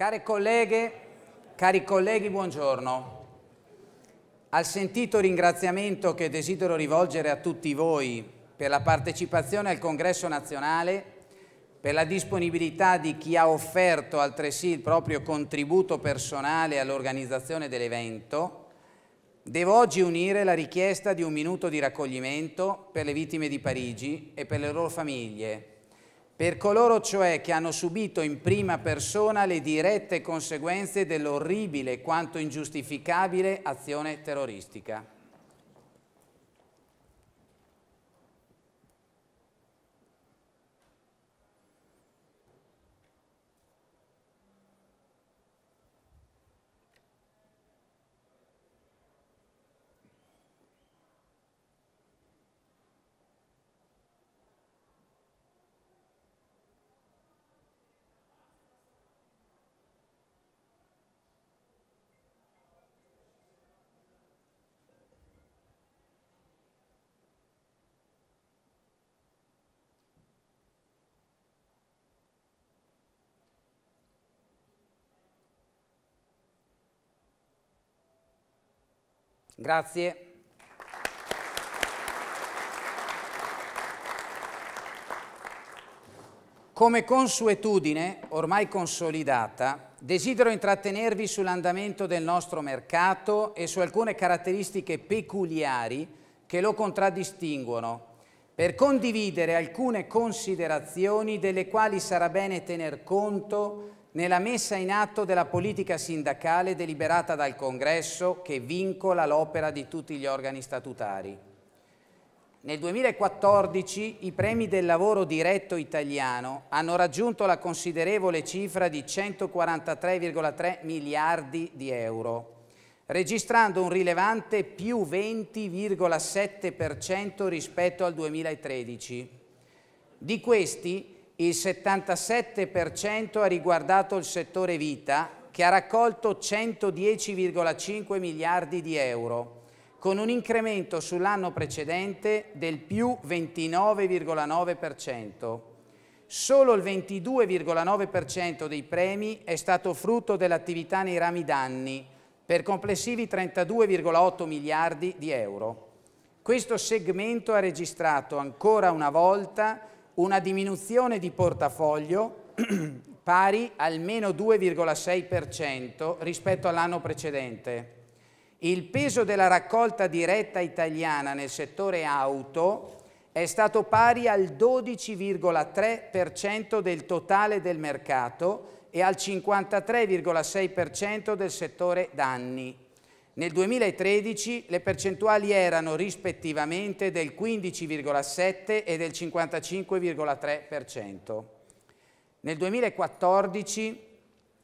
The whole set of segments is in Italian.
Care colleghe, cari colleghi, buongiorno. Al sentito ringraziamento che desidero rivolgere a tutti voi per la partecipazione al Congresso nazionale, per la disponibilità di chi ha offerto altresì il proprio contributo personale all'organizzazione dell'evento, devo oggi unire la richiesta di un minuto di raccoglimento per le vittime di Parigi e per le loro famiglie, per coloro cioè che hanno subito in prima persona le dirette conseguenze dell'orribile quanto ingiustificabile azione terroristica. Grazie. Come consuetudine ormai consolidata, desidero intrattenervi sull'andamento del nostro mercato e su alcune caratteristiche peculiari che lo contraddistinguono per condividere alcune considerazioni delle quali sarà bene tener conto nella messa in atto della politica sindacale deliberata dal Congresso che vincola l'opera di tutti gli organi statutari. Nel 2014 i premi del lavoro diretto italiano hanno raggiunto la considerevole cifra di 143,3 miliardi di euro registrando un rilevante più 20,7% rispetto al 2013. Di questi il 77% ha riguardato il settore vita che ha raccolto 110,5 miliardi di euro con un incremento sull'anno precedente del più 29,9%. Solo il 22,9% dei premi è stato frutto dell'attività nei rami danni, per complessivi 32,8 miliardi di euro. Questo segmento ha registrato ancora una volta una diminuzione di portafoglio pari al meno 2,6% rispetto all'anno precedente. Il peso della raccolta diretta italiana nel settore auto è stato pari al 12,3% del totale del mercato e al 53,6% del settore danni. Nel 2013 le percentuali erano rispettivamente del 15,7 e del 55,3%. Nel 2014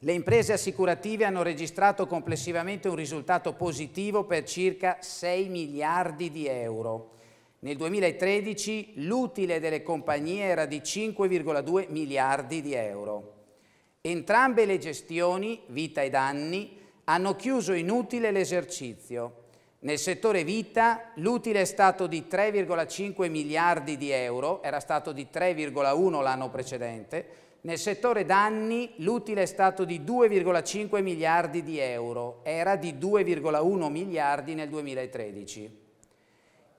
le imprese assicurative hanno registrato complessivamente un risultato positivo per circa 6 miliardi di euro nel 2013 l'utile delle compagnie era di 5,2 miliardi di euro. Entrambe le gestioni, vita e danni, hanno chiuso inutile l'esercizio. Nel settore vita l'utile è stato di 3,5 miliardi di euro, era stato di 3,1 l'anno precedente. Nel settore danni l'utile è stato di 2,5 miliardi di euro, era di 2,1 miliardi nel 2013.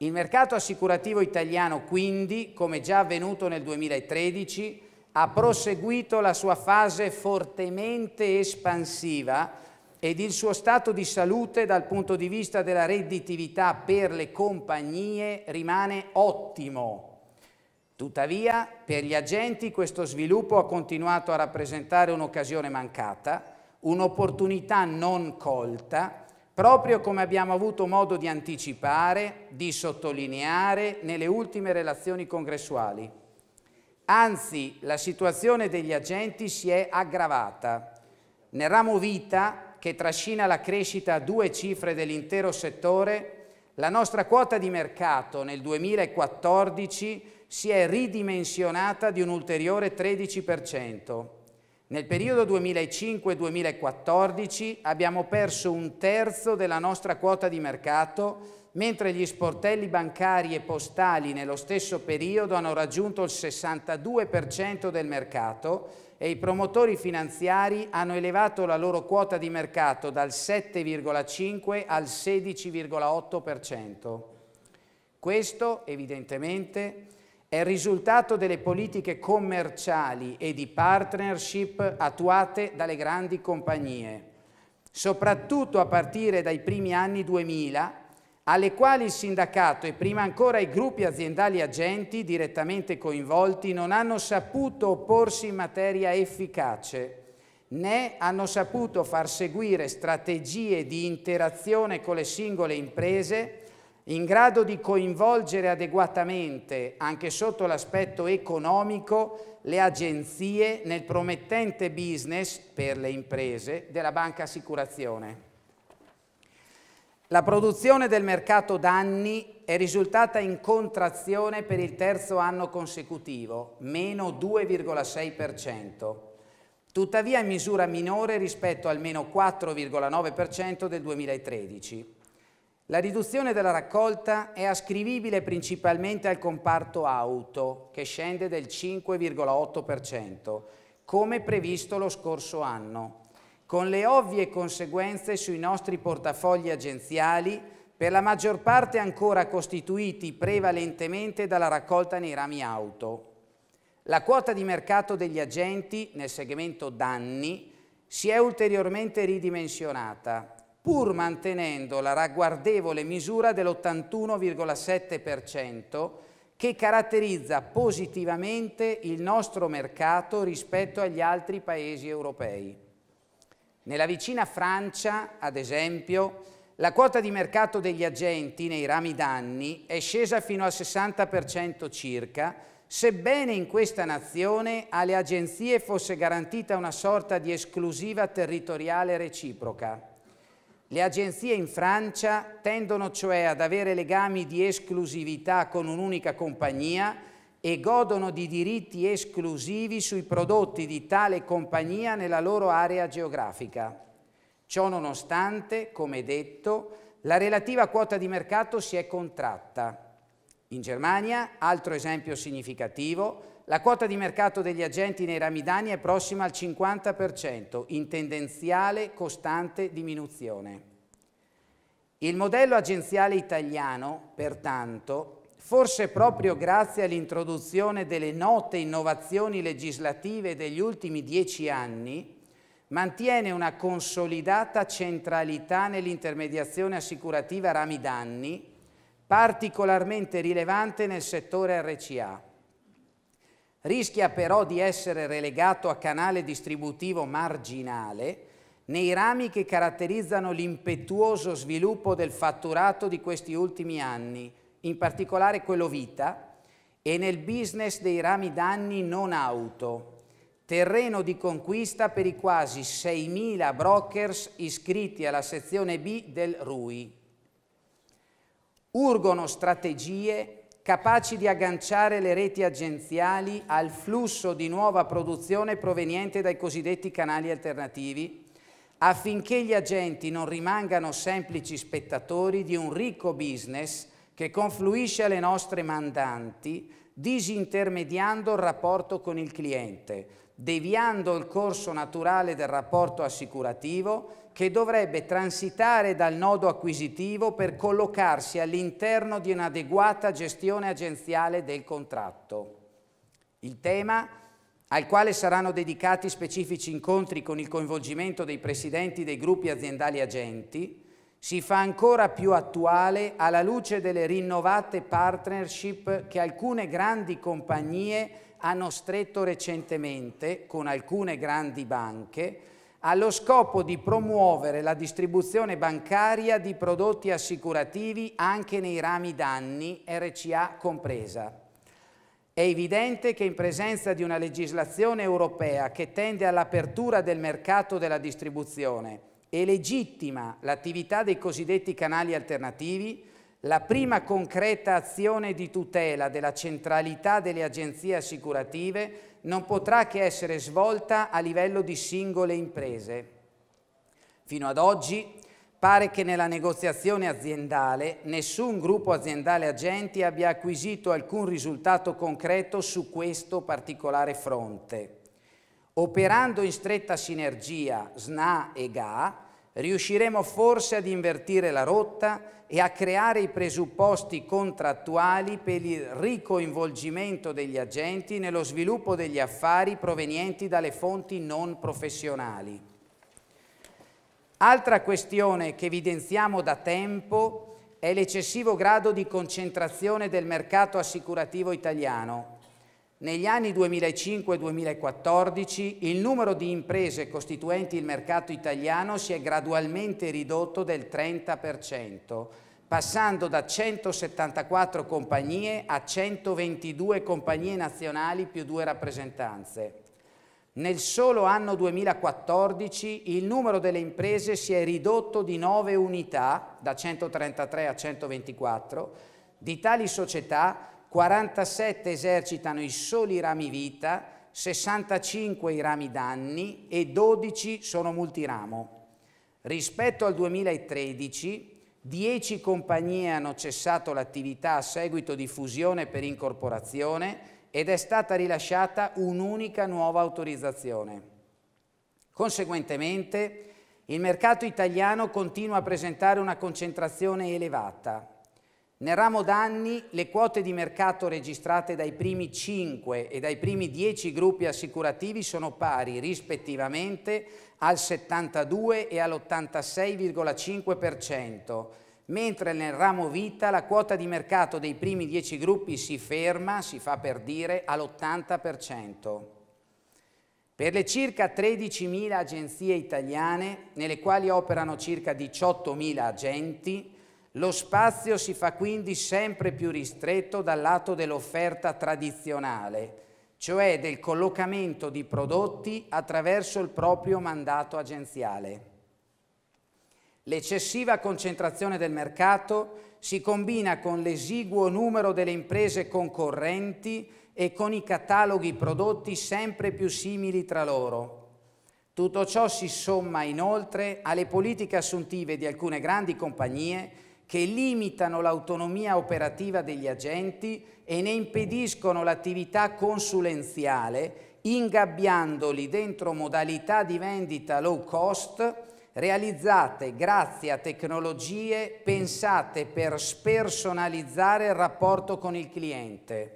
Il mercato assicurativo italiano quindi, come già avvenuto nel 2013, ha proseguito la sua fase fortemente espansiva ed il suo stato di salute dal punto di vista della redditività per le compagnie rimane ottimo. Tuttavia, per gli agenti questo sviluppo ha continuato a rappresentare un'occasione mancata, un'opportunità non colta proprio come abbiamo avuto modo di anticipare, di sottolineare nelle ultime relazioni congressuali. Anzi, la situazione degli agenti si è aggravata. Nel ramo vita, che trascina la crescita a due cifre dell'intero settore, la nostra quota di mercato nel 2014 si è ridimensionata di un ulteriore 13%. Nel periodo 2005-2014 abbiamo perso un terzo della nostra quota di mercato, mentre gli sportelli bancari e postali nello stesso periodo hanno raggiunto il 62% del mercato e i promotori finanziari hanno elevato la loro quota di mercato dal 7,5 al 16,8%. Questo, evidentemente, è il risultato delle politiche commerciali e di partnership attuate dalle grandi compagnie, soprattutto a partire dai primi anni 2000, alle quali il sindacato e prima ancora i gruppi aziendali agenti direttamente coinvolti non hanno saputo opporsi in materia efficace, né hanno saputo far seguire strategie di interazione con le singole imprese in grado di coinvolgere adeguatamente, anche sotto l'aspetto economico, le agenzie nel promettente business per le imprese della banca assicurazione. La produzione del mercato danni è risultata in contrazione per il terzo anno consecutivo, meno 2,6%, tuttavia in misura minore rispetto al meno 4,9% del 2013. La riduzione della raccolta è ascrivibile principalmente al comparto auto, che scende del 5,8%, come previsto lo scorso anno, con le ovvie conseguenze sui nostri portafogli agenziali, per la maggior parte ancora costituiti prevalentemente dalla raccolta nei rami auto. La quota di mercato degli agenti nel segmento danni si è ulteriormente ridimensionata pur mantenendo la ragguardevole misura dell'81,7% che caratterizza positivamente il nostro mercato rispetto agli altri paesi europei. Nella vicina Francia, ad esempio, la quota di mercato degli agenti nei rami danni è scesa fino al 60% circa, sebbene in questa nazione alle agenzie fosse garantita una sorta di esclusiva territoriale reciproca. Le agenzie in Francia tendono cioè ad avere legami di esclusività con un'unica compagnia e godono di diritti esclusivi sui prodotti di tale compagnia nella loro area geografica. Ciò nonostante, come detto, la relativa quota di mercato si è contratta. In Germania, altro esempio significativo, la quota di mercato degli agenti nei ramidani è prossima al 50%, in tendenziale costante diminuzione. Il modello agenziale italiano, pertanto, forse proprio grazie all'introduzione delle note innovazioni legislative degli ultimi dieci anni, mantiene una consolidata centralità nell'intermediazione assicurativa ramidanni, particolarmente rilevante nel settore RCA rischia però di essere relegato a canale distributivo marginale nei rami che caratterizzano l'impetuoso sviluppo del fatturato di questi ultimi anni, in particolare quello vita, e nel business dei rami danni non auto, terreno di conquista per i quasi 6.000 brokers iscritti alla sezione B del RUI. Urgono strategie capaci di agganciare le reti agenziali al flusso di nuova produzione proveniente dai cosiddetti canali alternativi, affinché gli agenti non rimangano semplici spettatori di un ricco business che confluisce alle nostre mandanti, disintermediando il rapporto con il cliente, deviando il corso naturale del rapporto assicurativo che dovrebbe transitare dal nodo acquisitivo per collocarsi all'interno di un'adeguata gestione agenziale del contratto. Il tema, al quale saranno dedicati specifici incontri con il coinvolgimento dei presidenti dei gruppi aziendali agenti, si fa ancora più attuale alla luce delle rinnovate partnership che alcune grandi compagnie hanno stretto recentemente con alcune grandi banche allo scopo di promuovere la distribuzione bancaria di prodotti assicurativi anche nei rami danni, RCA compresa. È evidente che in presenza di una legislazione europea che tende all'apertura del mercato della distribuzione e legittima l'attività dei cosiddetti canali alternativi, la prima concreta azione di tutela della centralità delle agenzie assicurative non potrà che essere svolta a livello di singole imprese. Fino ad oggi pare che nella negoziazione aziendale nessun gruppo aziendale agenti abbia acquisito alcun risultato concreto su questo particolare fronte. Operando in stretta sinergia SNA e GA, riusciremo forse ad invertire la rotta e a creare i presupposti contrattuali per il ricoinvolgimento degli agenti nello sviluppo degli affari provenienti dalle fonti non professionali. Altra questione che evidenziamo da tempo è l'eccessivo grado di concentrazione del mercato assicurativo italiano, negli anni 2005-2014 il numero di imprese costituenti il mercato italiano si è gradualmente ridotto del 30%, passando da 174 compagnie a 122 compagnie nazionali più due rappresentanze. Nel solo anno 2014 il numero delle imprese si è ridotto di 9 unità, da 133 a 124, di tali società 47 esercitano i soli rami vita, 65 i rami danni e 12 sono multiramo. Rispetto al 2013, 10 compagnie hanno cessato l'attività a seguito di fusione per incorporazione ed è stata rilasciata un'unica nuova autorizzazione. Conseguentemente, il mercato italiano continua a presentare una concentrazione elevata, nel ramo danni le quote di mercato registrate dai primi 5 e dai primi 10 gruppi assicurativi sono pari rispettivamente al 72 e all'86,5%, mentre nel ramo vita la quota di mercato dei primi 10 gruppi si ferma, si fa per dire, all'80%. Per le circa 13.000 agenzie italiane, nelle quali operano circa 18.000 agenti, lo spazio si fa quindi sempre più ristretto dal lato dell'offerta tradizionale, cioè del collocamento di prodotti attraverso il proprio mandato agenziale. L'eccessiva concentrazione del mercato si combina con l'esiguo numero delle imprese concorrenti e con i cataloghi prodotti sempre più simili tra loro. Tutto ciò si somma inoltre alle politiche assuntive di alcune grandi compagnie che limitano l'autonomia operativa degli agenti e ne impediscono l'attività consulenziale, ingabbiandoli dentro modalità di vendita low cost realizzate grazie a tecnologie pensate per spersonalizzare il rapporto con il cliente.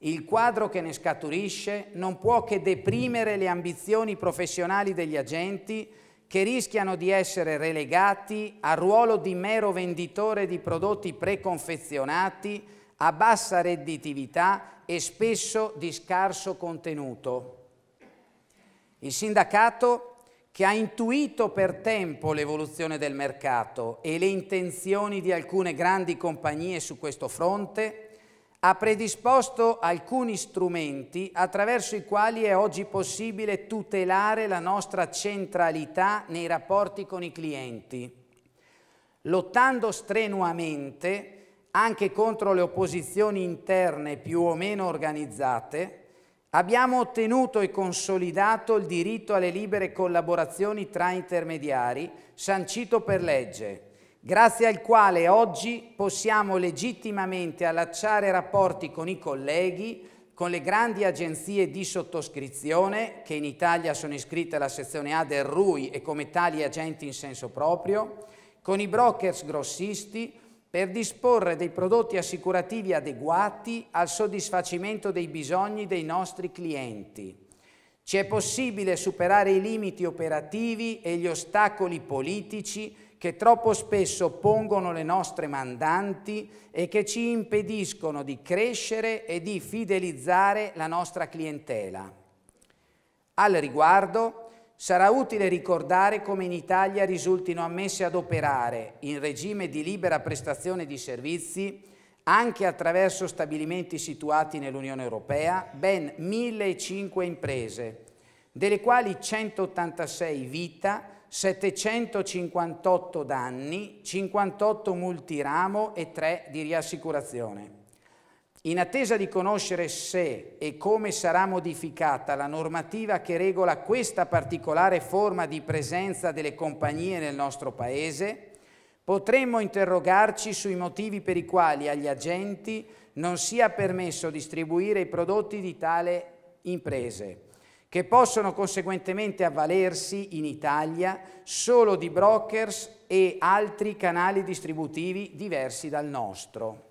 Il quadro che ne scaturisce non può che deprimere le ambizioni professionali degli agenti che rischiano di essere relegati al ruolo di mero venditore di prodotti preconfezionati a bassa redditività e spesso di scarso contenuto. Il sindacato, che ha intuito per tempo l'evoluzione del mercato e le intenzioni di alcune grandi compagnie su questo fronte, ha predisposto alcuni strumenti attraverso i quali è oggi possibile tutelare la nostra centralità nei rapporti con i clienti, lottando strenuamente anche contro le opposizioni interne più o meno organizzate, abbiamo ottenuto e consolidato il diritto alle libere collaborazioni tra intermediari, sancito per legge, grazie al quale oggi possiamo legittimamente allacciare rapporti con i colleghi, con le grandi agenzie di sottoscrizione che in Italia sono iscritte alla sezione A del RUI e come tali agenti in senso proprio, con i brokers grossisti per disporre dei prodotti assicurativi adeguati al soddisfacimento dei bisogni dei nostri clienti. Ci è possibile superare i limiti operativi e gli ostacoli politici che troppo spesso pongono le nostre mandanti e che ci impediscono di crescere e di fidelizzare la nostra clientela. Al riguardo, sarà utile ricordare come in Italia risultino ammesse ad operare in regime di libera prestazione di servizi anche attraverso stabilimenti situati nell'Unione Europea, ben 1.005 imprese, delle quali 186 vita 758 danni, 58 multiramo e 3 di riassicurazione. In attesa di conoscere se e come sarà modificata la normativa che regola questa particolare forma di presenza delle compagnie nel nostro Paese, potremmo interrogarci sui motivi per i quali agli agenti non sia permesso distribuire i prodotti di tale imprese che possono conseguentemente avvalersi in Italia solo di brokers e altri canali distributivi diversi dal nostro.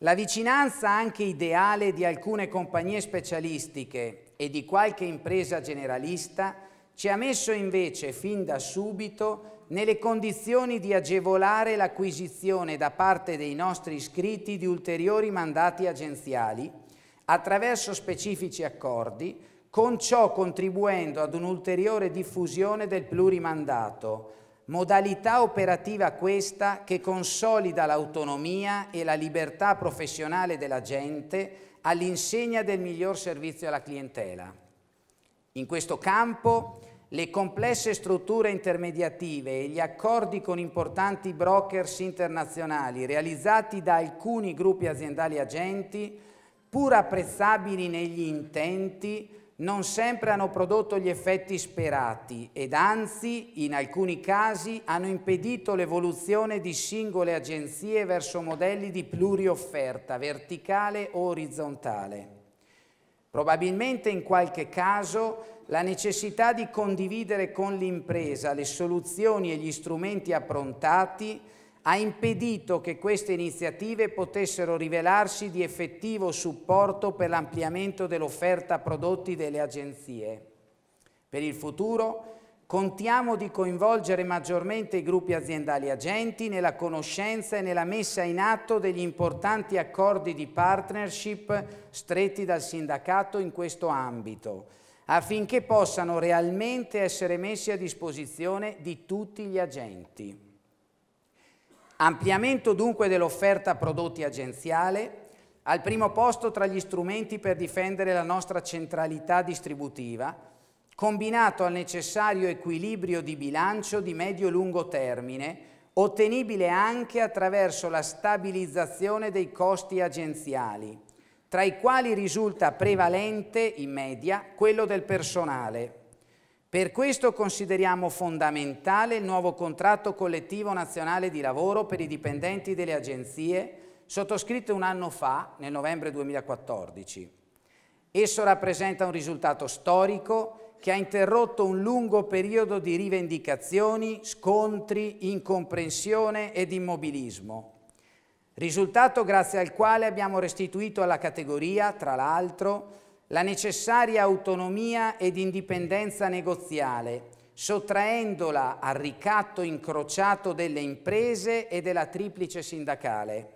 La vicinanza anche ideale di alcune compagnie specialistiche e di qualche impresa generalista ci ha messo invece fin da subito nelle condizioni di agevolare l'acquisizione da parte dei nostri iscritti di ulteriori mandati agenziali attraverso specifici accordi, con ciò contribuendo ad un'ulteriore diffusione del plurimandato, modalità operativa questa che consolida l'autonomia e la libertà professionale della gente all'insegna del miglior servizio alla clientela. In questo campo le complesse strutture intermediative e gli accordi con importanti brokers internazionali realizzati da alcuni gruppi aziendali agenti pur apprezzabili negli intenti, non sempre hanno prodotto gli effetti sperati ed anzi, in alcuni casi, hanno impedito l'evoluzione di singole agenzie verso modelli di pluriofferta, verticale o orizzontale. Probabilmente in qualche caso la necessità di condividere con l'impresa le soluzioni e gli strumenti approntati ha impedito che queste iniziative potessero rivelarsi di effettivo supporto per l'ampliamento dell'offerta prodotti delle agenzie. Per il futuro contiamo di coinvolgere maggiormente i gruppi aziendali agenti nella conoscenza e nella messa in atto degli importanti accordi di partnership stretti dal sindacato in questo ambito, affinché possano realmente essere messi a disposizione di tutti gli agenti. Ampliamento dunque dell'offerta prodotti agenziale, al primo posto tra gli strumenti per difendere la nostra centralità distributiva, combinato al necessario equilibrio di bilancio di medio-lungo termine, ottenibile anche attraverso la stabilizzazione dei costi agenziali, tra i quali risulta prevalente, in media, quello del personale. Per questo consideriamo fondamentale il nuovo contratto collettivo nazionale di lavoro per i dipendenti delle agenzie, sottoscritto un anno fa, nel novembre 2014. Esso rappresenta un risultato storico che ha interrotto un lungo periodo di rivendicazioni, scontri, incomprensione ed immobilismo. Risultato grazie al quale abbiamo restituito alla categoria, tra l'altro, la necessaria autonomia ed indipendenza negoziale, sottraendola al ricatto incrociato delle imprese e della triplice sindacale.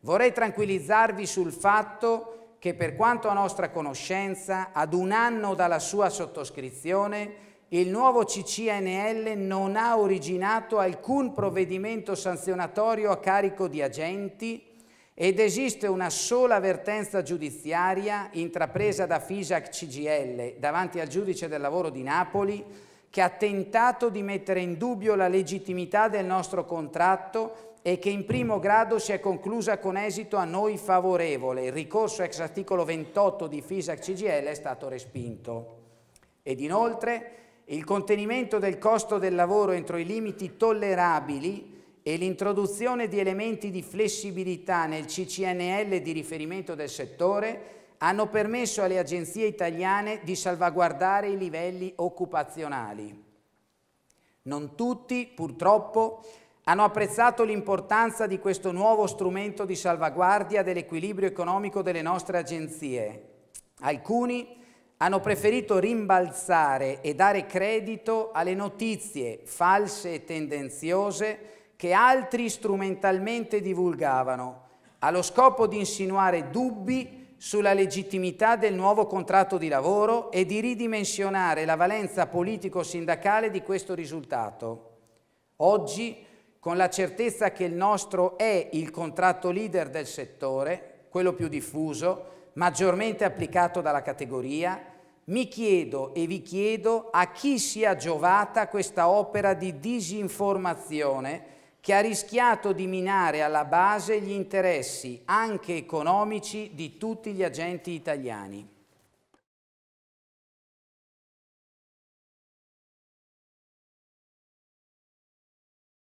Vorrei tranquillizzarvi sul fatto che per quanto a nostra conoscenza, ad un anno dalla sua sottoscrizione, il nuovo CCNL non ha originato alcun provvedimento sanzionatorio a carico di agenti, ed esiste una sola avvertenza giudiziaria intrapresa da Fisac CGL davanti al giudice del lavoro di Napoli che ha tentato di mettere in dubbio la legittimità del nostro contratto e che in primo grado si è conclusa con esito a noi favorevole. Il ricorso ex articolo 28 di Fisac CGL è stato respinto. Ed inoltre il contenimento del costo del lavoro entro i limiti tollerabili e l'introduzione di elementi di flessibilità nel CCNL di riferimento del settore hanno permesso alle agenzie italiane di salvaguardare i livelli occupazionali. Non tutti, purtroppo, hanno apprezzato l'importanza di questo nuovo strumento di salvaguardia dell'equilibrio economico delle nostre agenzie. Alcuni hanno preferito rimbalzare e dare credito alle notizie false e tendenziose che altri strumentalmente divulgavano, allo scopo di insinuare dubbi sulla legittimità del nuovo contratto di lavoro e di ridimensionare la valenza politico-sindacale di questo risultato. Oggi, con la certezza che il nostro è il contratto leader del settore, quello più diffuso, maggiormente applicato dalla categoria, mi chiedo e vi chiedo a chi sia giovata questa opera di disinformazione che ha rischiato di minare alla base gli interessi anche economici di tutti gli agenti italiani.